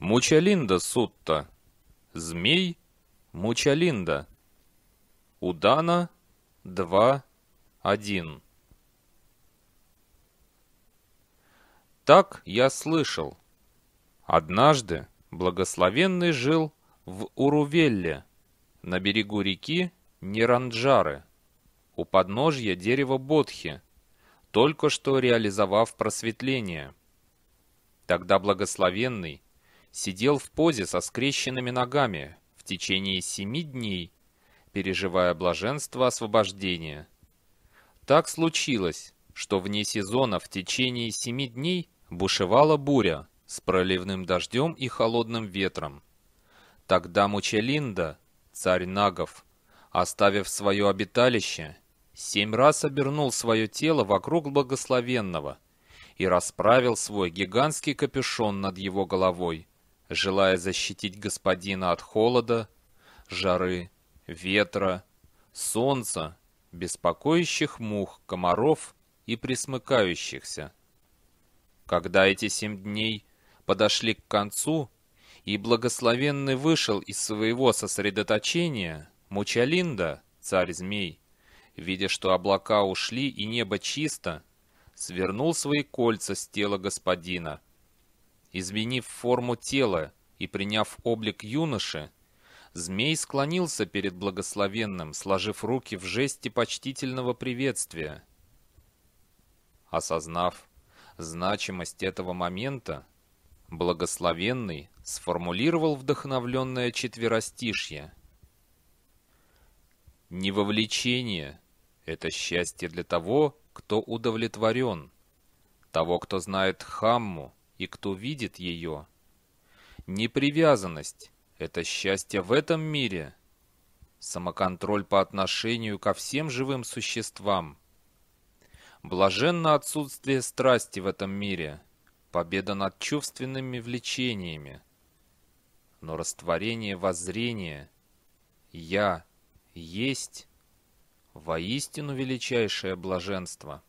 Мучалинда сутта. Змей Мучалинда. Удана 2.1. Так я слышал. Однажды благословенный жил в Урувелле, на берегу реки Ниранджары у подножья дерева Бодхи, только что реализовав просветление. Тогда благословенный сидел в позе со скрещенными ногами в течение семи дней, переживая блаженство освобождения. Так случилось, что вне сезона в течение семи дней бушевала буря с проливным дождем и холодным ветром. Тогда Мучелинда, царь Нагов, оставив свое обиталище, семь раз обернул свое тело вокруг благословенного и расправил свой гигантский капюшон над его головой желая защитить господина от холода, жары, ветра, солнца, беспокоящих мух, комаров и присмыкающихся. Когда эти семь дней подошли к концу, и благословенный вышел из своего сосредоточения, Мучалинда, царь змей, видя, что облака ушли и небо чисто, свернул свои кольца с тела господина – Изменив форму тела и приняв облик юноши, змей склонился перед благословенным, сложив руки в жесте почтительного приветствия. Осознав значимость этого момента, благословенный сформулировал вдохновленное четверостишье. «Невовлечение — это счастье для того, кто удовлетворен, того, кто знает хамму, и кто видит ее. Непривязанность – это счастье в этом мире. Самоконтроль по отношению ко всем живым существам. Блаженно отсутствие страсти в этом мире. Победа над чувственными влечениями. Но растворение воззрения «Я есть» воистину величайшее блаженство.